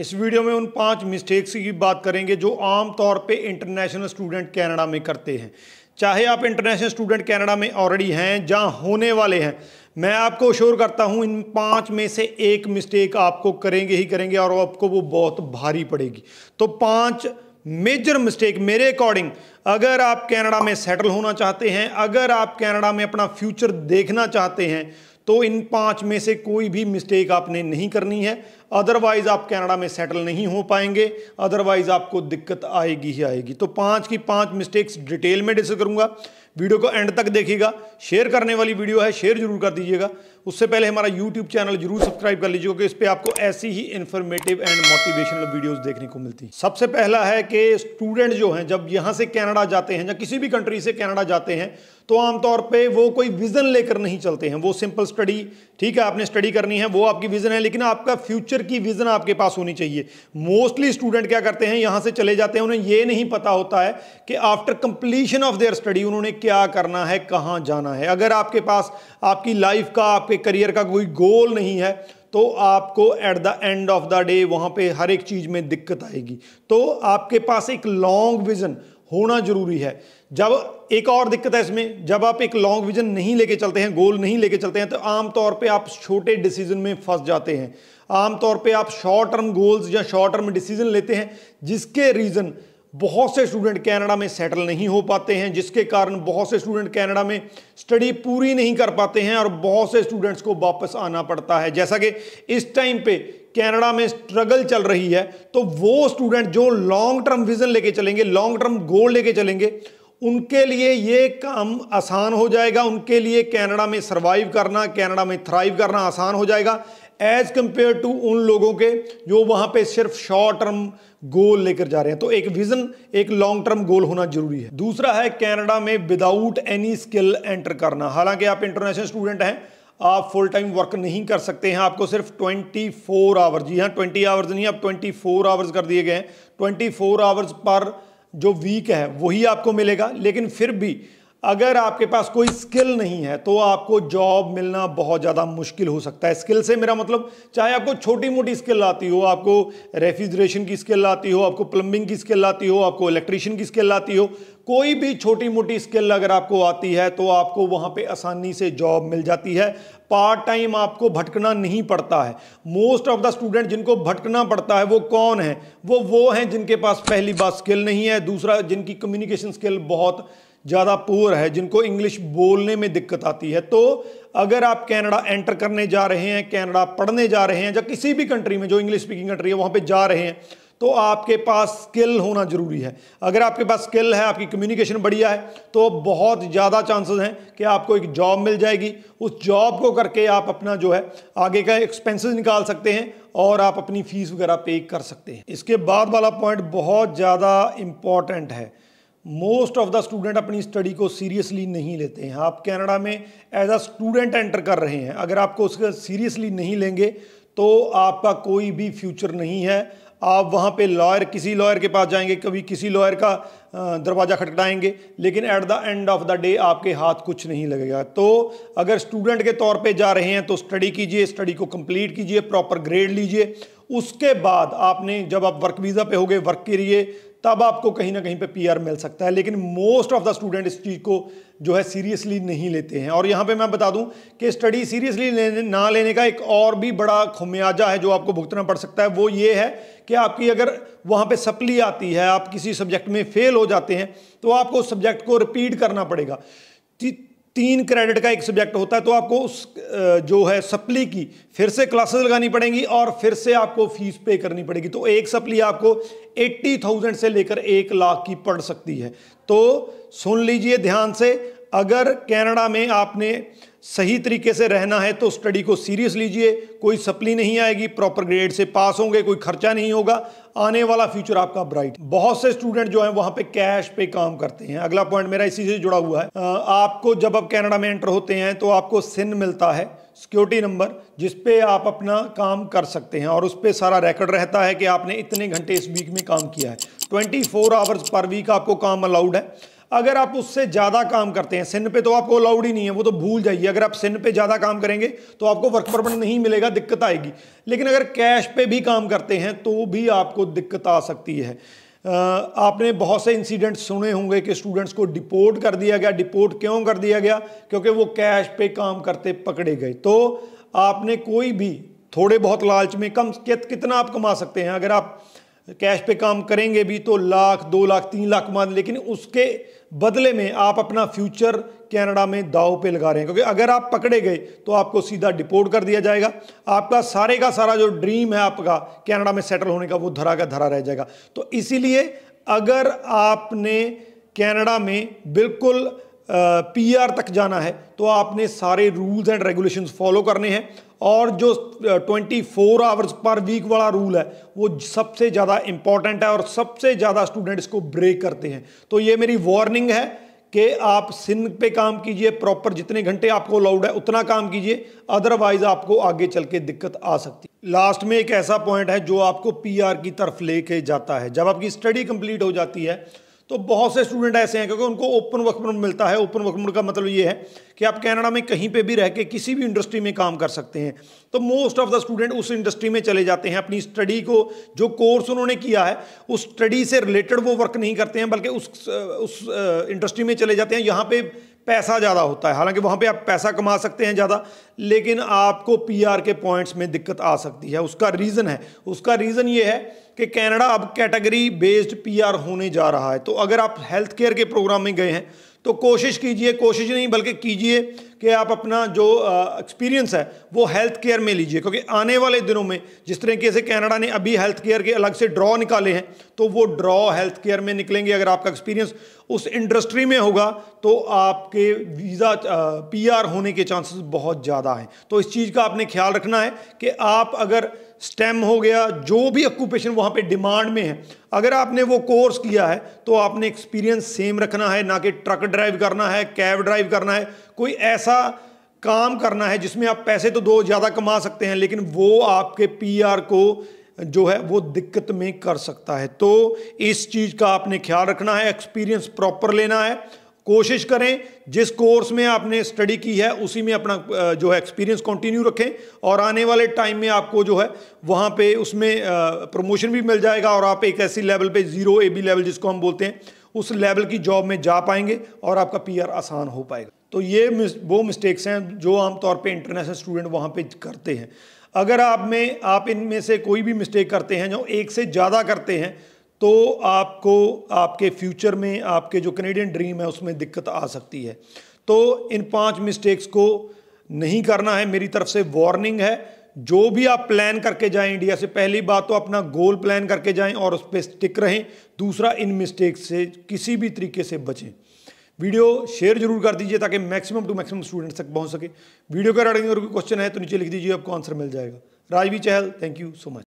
इस वीडियो में उन पांच मिस्टेक्स की बात करेंगे जो आम तौर पे इंटरनेशनल स्टूडेंट कनाडा में करते हैं चाहे आप इंटरनेशनल स्टूडेंट कनाडा में ऑलरेडी हैं जहाँ होने वाले हैं मैं आपको श्योर करता हूँ इन पांच में से एक मिस्टेक आपको करेंगे ही करेंगे और आपको वो बहुत भारी पड़ेगी तो पाँच मेजर मिस्टेक मेरे अकॉर्डिंग अगर आप कैनेडा में सेटल होना चाहते हैं अगर आप कैनेडा में अपना फ्यूचर देखना चाहते हैं तो इन पांच में से कोई भी मिस्टेक आपने नहीं करनी है अदरवाइज आप कनाडा में सेटल नहीं हो पाएंगे अदरवाइज आपको दिक्कत आएगी ही आएगी तो पांच की पांच मिस्टेक्स डिटेल में डिस्कस करूंगा वीडियो को एंड तक देखिएगा शेयर करने वाली वीडियो है शेयर जरूर कर दीजिएगा उससे पहले हमारा यूट्यूब चैनल जरूर सब्सक्राइब कर लीजिए क्योंकि इस पर आपको ऐसी ही इन्फॉर्मेटिव एंड मोटिवेशनल वीडियोस देखने को मिलती है सबसे पहला है कि स्टूडेंट जो हैं जब यहाँ से कनाडा जाते हैं या किसी भी कंट्री से कैनेडा जाते हैं तो आमतौर पर वो कोई विज़न लेकर नहीं चलते हैं वो सिंपल स्टडी ठीक है आपने स्टडी करनी है वो आपकी विज़न है लेकिन आपका फ्यूचर फ्यूचर की विजन आपके पास होनी चाहिए मोस्टली स्टूडेंट क्या करते हैं यहां से चले जाते हैं उन्हें यह नहीं पता होता है कि after completion of their study उन्होंने क्या करना है कहां जाना है अगर आपके पास आपकी लाइफ का आपके करियर का कोई गोल नहीं है तो आपको at the end of the day वहां पे हर एक चीज में दिक्कत आएगी तो आपके पास एक लॉन्ग विजन होना जरूरी है जब एक और दिक्कत है इसमें जब आप एक लॉन्ग विजन नहीं लेके चलते हैं गोल नहीं लेके चलते हैं तो आमतौर पे आप छोटे डिसीजन में फंस जाते हैं आमतौर पे आप शॉर्ट टर्म गोल्स या शॉर्ट टर्म डिसीजन लेते हैं जिसके रीज़न बहुत से स्टूडेंट कनाडा में सेटल नहीं हो पाते हैं जिसके कारण बहुत से स्टूडेंट कनाडा में स्टडी पूरी नहीं कर पाते हैं और बहुत से स्टूडेंट्स को वापस आना पड़ता है जैसा कि इस टाइम पे कनाडा में स्ट्रगल चल रही है तो वो स्टूडेंट जो लॉन्ग टर्म विजन लेके चलेंगे लॉन्ग टर्म गोल लेके चलेंगे उनके लिए ये काम आसान हो जाएगा उनके लिए कैनेडा में सर्वाइव करना कैनेडा में थ्राइव करना आसान हो जाएगा एज कंपेयर टू उन लोगों के जो वहां पे सिर्फ शॉर्ट टर्म गोल लेकर जा रहे हैं तो एक विजन एक लॉन्ग टर्म गोल होना जरूरी है दूसरा है कनाडा में विदाउट एनी स्किल एंटर करना हालांकि आप इंटरनेशनल स्टूडेंट हैं आप फुल टाइम वर्क नहीं कर सकते हैं आपको सिर्फ 24 फोर आवर्स जी हाँ 20 आवर्स नहीं आप 24 फोर आवर्स कर दिए गए हैं 24 फोर आवर्स पर जो वीक है वही आपको मिलेगा लेकिन फिर भी अगर आपके पास कोई स्किल नहीं है तो आपको जॉब मिलना बहुत ज़्यादा मुश्किल हो सकता है स्किल से मेरा मतलब चाहे आपको छोटी मोटी स्किल आती हो आपको रेफ्रिजरेशन की स्किल आती हो आपको प्लम्बिंग की स्किल आती हो आपको इलेक्ट्रिशियन की स्किल आती हो कोई भी छोटी मोटी स्किल अगर आपको आती है तो आपको वहां पे आसानी से जॉब मिल जाती है पार्ट टाइम आपको भटकना नहीं पड़ता है मोस्ट ऑफ द स्टूडेंट जिनको भटकना पड़ता है वो कौन है वो वो हैं जिनके पास पहली बात स्किल नहीं है दूसरा जिनकी कम्युनिकेशन स्किल बहुत ज़्यादा पुअर है जिनको इंग्लिश बोलने में दिक्कत आती है तो अगर आप कनाडा एंटर करने जा रहे हैं कनाडा पढ़ने जा रहे हैं या किसी भी कंट्री में जो इंग्लिश स्पीकिंग कंट्री है वहाँ पे जा रहे हैं तो आपके पास स्किल होना ज़रूरी है अगर आपके पास स्किल है आपकी कम्युनिकेशन बढ़िया है तो बहुत ज़्यादा चांसेस हैं कि आपको एक जॉब मिल जाएगी उस जॉब को करके आप अपना जो है आगे का एक्सपेंसेस निकाल सकते हैं और आप अपनी फ़ीस वगैरह पे कर सकते हैं इसके बाद वाला पॉइंट बहुत ज़्यादा इम्पॉर्टेंट है मोस्ट ऑफ द स्टूडेंट अपनी स्टडी को सीरियसली नहीं लेते हैं आप कैनेडा में एज अ स्टूडेंट एंटर कर रहे हैं अगर आपको उसका सीरियसली नहीं लेंगे तो आपका कोई भी फ्यूचर नहीं है आप वहाँ पे लॉयर किसी लॉयर के पास जाएंगे कभी किसी लॉयर का दरवाज़ा खटखटाएंगे लेकिन at the end of the day आपके हाथ कुछ नहीं लगेगा तो अगर स्टूडेंट के तौर पे जा रहे हैं तो स्टडी कीजिए स्टडी को कंप्लीट कीजिए प्रॉपर ग्रेड लीजिए उसके बाद आपने जब आप वर्क वीज़ा पे होगे वर्क के लिए तब आपको कहीं ना कहीं पे पीआर मिल सकता है लेकिन मोस्ट ऑफ द स्टूडेंट इस चीज़ को जो है सीरियसली नहीं लेते हैं और यहाँ पे मैं बता दूँ कि स्टडी सीरियसली लेने ना लेने का एक और भी बड़ा खुमियाजा है जो आपको भुगतना पड़ सकता है वो ये है कि आपकी अगर वहाँ पे सप्ली आती है आप किसी सब्जेक्ट में फेल हो जाते हैं तो आपको उस सब्जेक्ट को रिपीट करना पड़ेगा तीन क्रेडिट का एक सब्जेक्ट होता है तो आपको उस जो है सप्ली की फिर से क्लासेस लगानी पड़ेंगी और फिर से आपको फीस पे करनी पड़ेगी तो एक सप्ली आपको एट्टी थाउजेंड से लेकर एक लाख की पड़ सकती है तो सुन लीजिए ध्यान से अगर कनाडा में आपने सही तरीके से रहना है तो स्टडी को सीरियस लीजिए कोई सप्ली नहीं आएगी प्रॉपर ग्रेड से पास होंगे कोई खर्चा नहीं होगा आने वाला फ्यूचर आपका ब्राइट बहुत से स्टूडेंट जो है वहां पे कैश पे काम करते हैं अगला पॉइंट मेरा इसी से जुड़ा हुआ है आपको जब आप कनाडा में एंटर होते हैं तो आपको सिन मिलता है सिक्योरिटी नंबर जिस पे आप अपना काम कर सकते हैं और उस पर सारा रिकॉर्ड रहता है कि आपने इतने घंटे इस वीक में काम किया है 24 फोर आवर्स पर वीक आपको काम अलाउड है अगर आप उससे ज़्यादा काम करते हैं सिन पे तो आपको अलाउड ही नहीं है वो तो भूल जाइए अगर आप सिन पे ज़्यादा काम करेंगे तो आपको वर्क परमिट नहीं मिलेगा दिक्कत आएगी लेकिन अगर कैश पे भी काम करते हैं तो भी आपको दिक्कत आ सकती है आपने बहुत से इंसिडेंट सुने होंगे कि स्टूडेंट्स को डिपोर्ट कर दिया गया डिपोर्ट क्यों कर दिया गया क्योंकि वो कैश पे काम करते पकड़े गए तो आपने कोई भी थोड़े बहुत लालच में कम कितना आप कमा सकते हैं अगर आप कैश पे काम करेंगे भी तो लाख दो लाख तीन लाख मान लेकिन उसके बदले में आप अपना फ्यूचर कनाडा में दाव पे लगा रहे हैं क्योंकि अगर आप पकड़े गए तो आपको सीधा डिपोर्ट कर दिया जाएगा आपका सारे का सारा जो ड्रीम है आपका कनाडा में सेटल होने का वो धरा का धरा रह जाएगा तो इसीलिए अगर आपने कनाडा में बिल्कुल पीआर तक जाना है तो आपने सारे रूल्स एंड रेगुलेशंस फॉलो करने हैं और जो 24 आवर्स पर वीक वाला रूल है वो सबसे ज़्यादा इम्पॉर्टेंट है और सबसे ज़्यादा स्टूडेंट्स को ब्रेक करते हैं तो ये मेरी वार्निंग है कि आप सिन पे काम कीजिए प्रॉपर जितने घंटे आपको अलाउड है उतना काम कीजिए अदरवाइज आपको आगे चल के दिक्कत आ सकती है लास्ट में एक ऐसा पॉइंट है जो आपको पीआर की तरफ लेके जाता है जब आपकी स्टडी कंप्लीट हो जाती है तो बहुत से स्टूडेंट ऐसे हैं क्योंकि उनको ओपन वर्क परमिट मिलता है ओपन वर्क परमिट का मतलब ये है कि आप कनाडा में कहीं पे भी रह के किसी भी इंडस्ट्री में काम कर सकते हैं तो मोस्ट ऑफ द स्टूडेंट उस इंडस्ट्री में चले जाते हैं अपनी स्टडी को जो कोर्स उन्होंने किया है उस स्टडी से रिलेटेड वो वर्क नहीं करते हैं बल्कि उस उस इंडस्ट्री uh, में चले जाते हैं यहाँ पर पैसा ज़्यादा होता है हालांकि वहाँ पे आप पैसा कमा सकते हैं ज़्यादा लेकिन आपको पीआर के पॉइंट्स में दिक्कत आ सकती है उसका रीज़न है उसका रीज़न ये है कि कनाडा अब कैटेगरी बेस्ड पीआर होने जा रहा है तो अगर आप हेल्थ केयर के प्रोग्राम में गए हैं तो कोशिश कीजिए कोशिश नहीं बल्कि कीजिए कि आप अपना जो एक्सपीरियंस है वो हेल्थ केयर में लीजिए क्योंकि आने वाले दिनों में जिस तरीके से कनाडा ने अभी हेल्थ केयर के अलग से ड्रॉ निकाले हैं तो वो ड्रॉ हेल्थ केयर में निकलेंगे अगर आपका एक्सपीरियंस उस इंडस्ट्री में होगा तो आपके वीज़ा पीआर होने के चांसेस बहुत ज़्यादा हैं तो इस चीज़ का आपने ख्याल रखना है कि आप अगर स्टेम हो गया जो भी ऑक्यूपेशन वहाँ पे डिमांड में है अगर आपने वो कोर्स किया है तो आपने एक्सपीरियंस सेम रखना है ना कि ट्रक ड्राइव करना है कैब ड्राइव करना है कोई ऐसा काम करना है जिसमें आप पैसे तो दो ज़्यादा कमा सकते हैं लेकिन वो आपके पीआर को जो है वो दिक्कत में कर सकता है तो इस चीज़ का आपने ख्याल रखना है एक्सपीरियंस प्रॉपर लेना है कोशिश करें जिस कोर्स में आपने स्टडी की है उसी में अपना जो है एक्सपीरियंस कंटिन्यू रखें और आने वाले टाइम में आपको जो है वहाँ पे उसमें प्रमोशन भी मिल जाएगा और आप एक ऐसी लेवल पे ज़ीरो ए बी लेवल जिसको हम बोलते हैं उस लेवल की जॉब में जा पाएंगे और आपका पीआर आसान हो पाएगा तो ये वो मिस्टेक्स हैं जो आमतौर पर इंटरनेशनल स्टूडेंट वहाँ पर करते हैं अगर आप में आप इनमें से कोई भी मिस्टेक करते हैं जो एक से ज़्यादा करते हैं तो आपको आपके फ्यूचर में आपके जो कनेडियन ड्रीम है उसमें दिक्कत आ सकती है तो इन पांच मिस्टेक्स को नहीं करना है मेरी तरफ से वार्निंग है जो भी आप प्लान करके जाएं इंडिया से पहली बात तो अपना गोल प्लान करके जाएं और उस पर स्टिक रहें दूसरा इन मिस्टेक्स से किसी भी तरीके से बचें वीडियो शेयर जरूर कर दीजिए ताकि मैक्सिमम टू मैक्सिमम स्टूडेंट्स तक पहुंच सके वीडियो के रिगार्डिंग अगर कोई क्वेश्चन है तो नीचे लिख दीजिए आपको आंसर मिल जाएगा Rajvi Chahal thank you so much